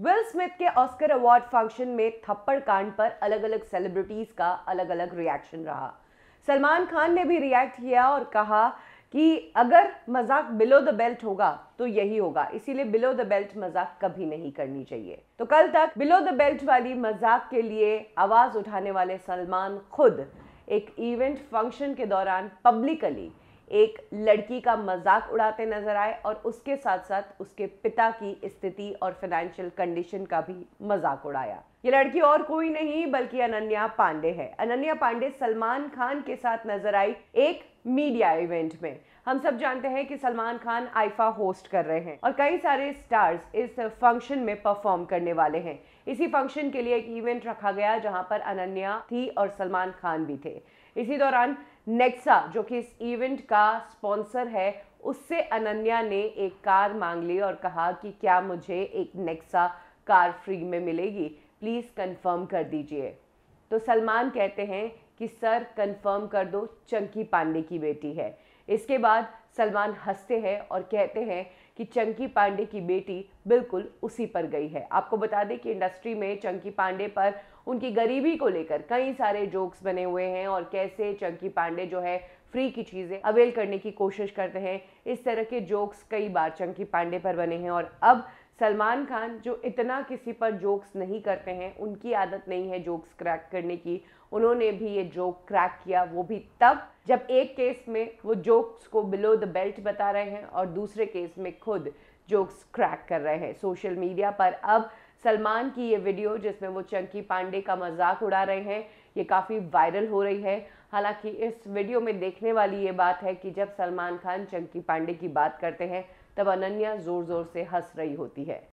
will Smith के Oscar award function में थप्पड़ कांड पर अलग अलग सेलिब्रिटीज का अलग अलग रिएक्शन रहा सलमान खान ने भी रिएक्ट किया और कहा कि अगर मजाक बिलो द बेल्ट होगा तो यही होगा इसीलिए बिलो द बेल्ट मजाक कभी नहीं करनी चाहिए तो कल तक बिलो द बेल्ट वाली मजाक के लिए आवाज उठाने वाले सलमान खुद एक इवेंट फंक्शन के दौरान पब्लिकली एक लड़की का मजाक उड़ाते नजर आए और उसके साथ साथ उसके पिता की स्थिति और फाइनेंशियल कंडीशन का भी मजाक उड़ाया ये लड़की और कोई नहीं बल्कि अनन्या पांडे है अनन्या पांडे सलमान खान के साथ नजर आई एक मीडिया इवेंट में हम सब जानते हैं कि सलमान खान आइफा होस्ट कर रहे हैं और कई सारे स्टार्स इस फंक्शन में परफॉर्म करने वाले हैं इसी फंक्शन के लिए एक इवेंट रखा गया जहां पर अनन्या थी और सलमान खान भी थे इसी दौरान नेक्सा जो कि इस इवेंट का स्पॉन्सर है उससे अनन्या ने एक कार मांग ली और कहा कि क्या मुझे एक नेक्सा कार फ्री में मिलेगी प्लीज़ कंफर्म कर दीजिए तो सलमान कहते हैं कि सर कंफर्म कर दो चंकी पांडे की बेटी है इसके बाद सलमान हंसते हैं और कहते हैं कि चंकी पांडे की बेटी बिल्कुल उसी पर गई है आपको बता दें कि इंडस्ट्री में चंकी पांडे पर उनकी गरीबी को लेकर कई सारे जोक्स बने हुए हैं और कैसे चंकी पांडे जो है फ्री की चीज़ें अवेल करने की कोशिश करते हैं इस तरह के जोक्स कई बार चंकी पांडे पर बने हैं और अब सलमान खान जो इतना किसी पर जोक्स नहीं करते हैं उनकी आदत नहीं है जोक्स क्रैक करने की उन्होंने भी ये जोक क्रैक किया वो भी तब जब एक केस में वो जोक्स को बिलो द बेल्ट बता रहे हैं और दूसरे केस में खुद जोक्स क्रैक कर रहे हैं सोशल मीडिया पर अब सलमान की ये वीडियो जिसमें वो चंकी पांडे का मजाक उड़ा रहे हैं ये काफ़ी वायरल हो रही है हालांकि इस वीडियो में देखने वाली ये बात है कि जब सलमान खान चंकी पांडे की बात करते हैं तब अनन्या जोर जोर से हंस रही होती है